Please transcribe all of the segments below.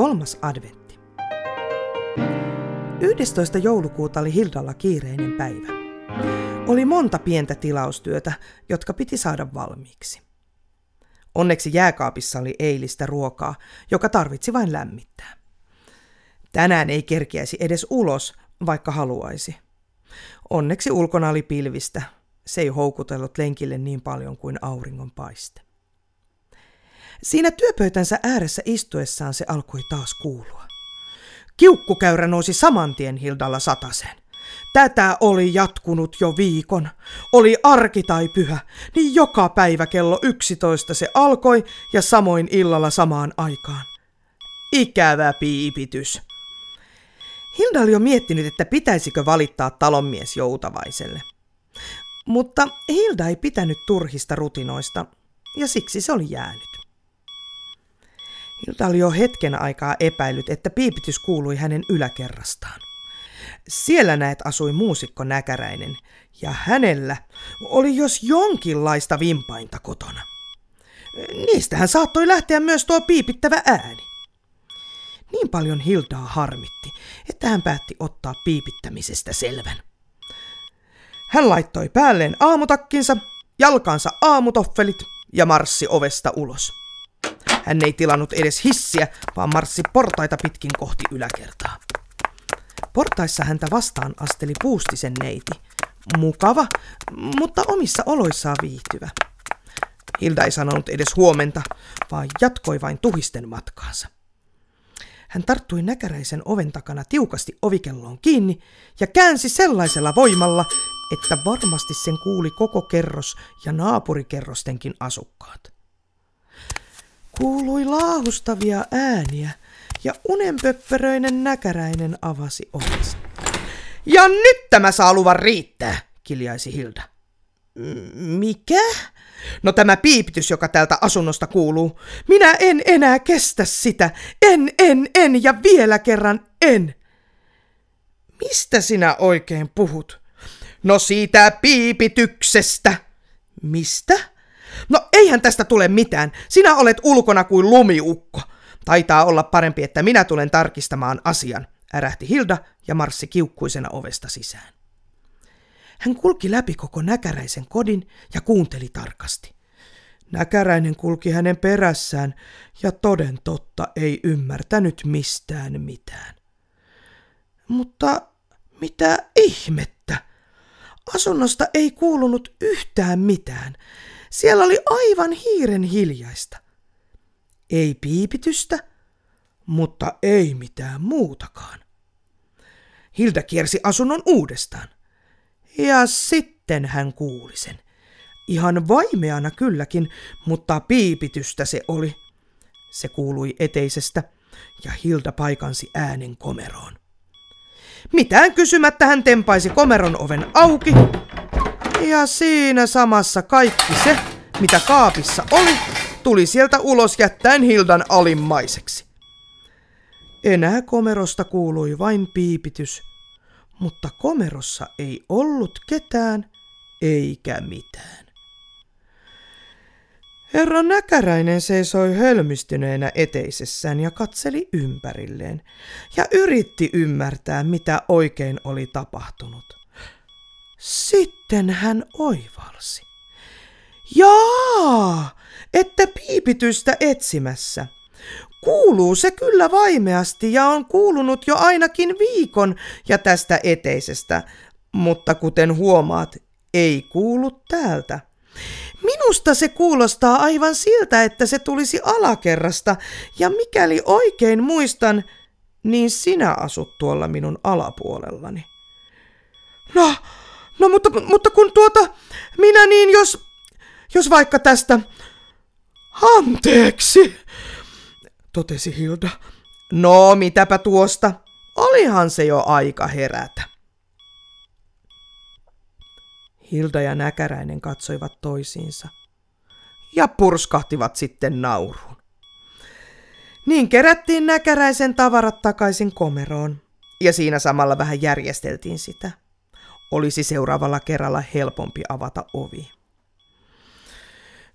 Kolmas adventti. 11. joulukuuta oli Hildalla kiireinen päivä. Oli monta pientä tilaustyötä, jotka piti saada valmiiksi. Onneksi jääkaapissa oli eilistä ruokaa, joka tarvitsi vain lämmittää. Tänään ei kerkiäisi edes ulos, vaikka haluaisi. Onneksi ulkona oli pilvistä. Se ei houkutellut lenkille niin paljon kuin auringon paiste. Siinä työpöytänsä ääressä istuessaan se alkoi taas kuulua. Kiukkukäyrä nousi samantien Hildalla sataseen. Tätä oli jatkunut jo viikon. Oli arki tai pyhä, niin joka päivä kello 11 se alkoi ja samoin illalla samaan aikaan. Ikävä piipitys. Hilda oli jo miettinyt, että pitäisikö valittaa talonmies joutavaiselle. Mutta Hilda ei pitänyt turhista rutinoista, ja siksi se oli jäänyt. Hilda oli jo hetken aikaa epäillyt, että piipitys kuului hänen yläkerrastaan. Siellä näet asui muusikko Näkäräinen, ja hänellä oli jos jonkinlaista vimpainta kotona. Niistähän saattoi lähteä myös tuo piipittävä ääni. Niin paljon Hildaa harmitti, että hän päätti ottaa piipittämisestä selvän. Hän laittoi päälleen aamutakkinsa, jalkansa aamutoffelit ja marssi ovesta ulos. Hän ei tilannut edes hissiä, vaan marssi portaita pitkin kohti yläkertaa. Portaissa häntä vastaan asteli puustisen neiti. Mukava, mutta omissa oloissaan viihtyvä. Hilda ei sanonut edes huomenta, vaan jatkoi vain tuhisten matkaansa. Hän tarttui näkäräisen oven takana tiukasti ovikelloon kiinni ja käänsi sellaisella voimalla, että varmasti sen kuuli koko kerros ja naapurikerrostenkin asukkaat. Kuului laahustavia ääniä ja unenpöppöröinen näkäräinen avasi ovensa. Ja nyt tämä saa luvan riittää, kiljaisi Hilda. Mikä? No tämä piipitys, joka täältä asunnosta kuuluu. Minä en enää kestä sitä. En, en, en ja vielä kerran en. Mistä sinä oikein puhut? No siitä piipityksestä. Mistä? No eihän tästä tule mitään. Sinä olet ulkona kuin lumiukko. Taitaa olla parempi, että minä tulen tarkistamaan asian, ärähti Hilda ja marssi kiukkuisena ovesta sisään. Hän kulki läpi koko näkäräisen kodin ja kuunteli tarkasti. Näkäräinen kulki hänen perässään ja toden totta ei ymmärtänyt mistään mitään. Mutta mitä ihmettä? Asunnosta ei kuulunut yhtään mitään. Siellä oli aivan hiiren hiljaista. Ei piipitystä, mutta ei mitään muutakaan. Hilda kiersi asunnon uudestaan. Ja sitten hän kuuli sen. Ihan vaimeana kylläkin, mutta piipitystä se oli. Se kuului eteisestä ja Hilda paikansi äänen komeroon. Mitään kysymättä hän tempaisi komeron oven auki ja siinä samassa kaikki se, mitä kaapissa oli, tuli sieltä ulos jättäen Hildan alimmaiseksi. Enää komerosta kuului vain piipitys, mutta komerossa ei ollut ketään eikä mitään. Herra Näkäräinen seisoi hölmistyneenä eteisessään ja katseli ympärilleen ja yritti ymmärtää, mitä oikein oli tapahtunut. Sitten hän oivalsi. Jaa, että piipitystä etsimässä. Kuuluu se kyllä vaimeasti ja on kuulunut jo ainakin viikon ja tästä eteisestä, mutta kuten huomaat, ei kuulu täältä. Minusta se kuulostaa aivan siltä, että se tulisi alakerrasta, ja mikäli oikein muistan, niin sinä asut tuolla minun alapuolellani. No, No mutta, mutta kun tuota, minä niin jos, jos vaikka tästä, anteeksi, totesi Hilda. No mitäpä tuosta, olihan se jo aika herätä. Hilda ja Näkäräinen katsoivat toisiinsa ja purskahtivat sitten nauruun. Niin kerättiin Näkäräisen tavarat takaisin komeroon ja siinä samalla vähän järjesteltiin sitä olisi seuraavalla kerralla helpompi avata ovi.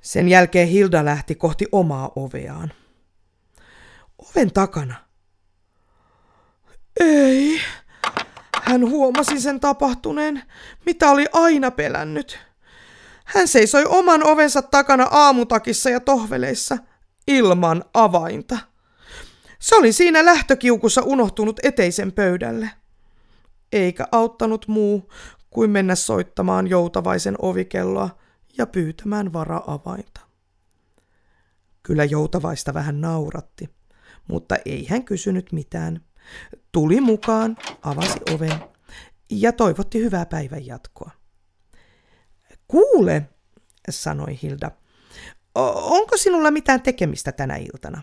Sen jälkeen Hilda lähti kohti omaa oveaan. Oven takana. Ei. Hän huomasi sen tapahtuneen, mitä oli aina pelännyt. Hän seisoi oman ovensa takana aamutakissa ja tohveleissa ilman avainta. Se oli siinä lähtökiukussa unohtunut eteisen pöydälle eikä auttanut muu kuin mennä soittamaan joutavaisen ovikelloa ja pyytämään vara-avainta. Kyllä joutavaista vähän nauratti, mutta ei hän kysynyt mitään. Tuli mukaan, avasi oven ja toivotti hyvää päivän jatkoa. Kuule, sanoi Hilda, onko sinulla mitään tekemistä tänä iltana?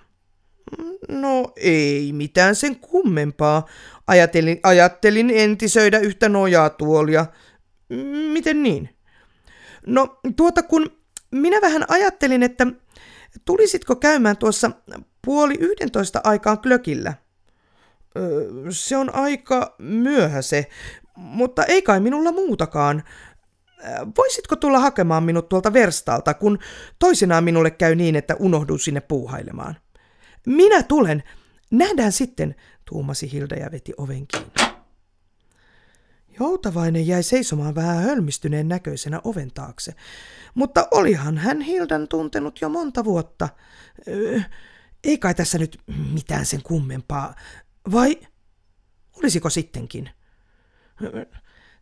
No ei mitään sen kummempaa. Ajattelin, ajattelin entisöidä yhtä nojaa tuolia. Miten niin? No tuota kun minä vähän ajattelin, että tulisitko käymään tuossa puoli yhdentoista aikaan klökillä? se on aika myöhä se, mutta ei kai minulla muutakaan. Voisitko tulla hakemaan minut tuolta verstaalta, kun toisinaan minulle käy niin, että unohdun sinne puuhailemaan? Minä tulen. Nähdään sitten, tuumasi Hilda ja veti oven kiinni. Joutavainen jäi seisomaan vähän hölmistyneen näköisenä oven taakse, mutta olihan hän Hildan tuntenut jo monta vuotta. Öö, ei kai tässä nyt mitään sen kummempaa, vai olisiko sittenkin?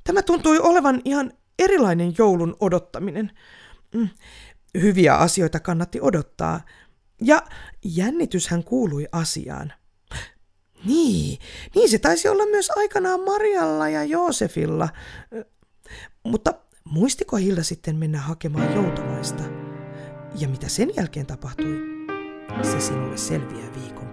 tämä tuntui olevan ihan erilainen joulun odottaminen. Mm, hyviä asioita kannatti odottaa – ja jännityshän kuului asiaan. Niin, niin se taisi olla myös aikanaan Marialla ja Joosefilla. Mutta muistiko Hilda sitten mennä hakemaan joutolaista? Ja mitä sen jälkeen tapahtui? Se sinulle selviää viikon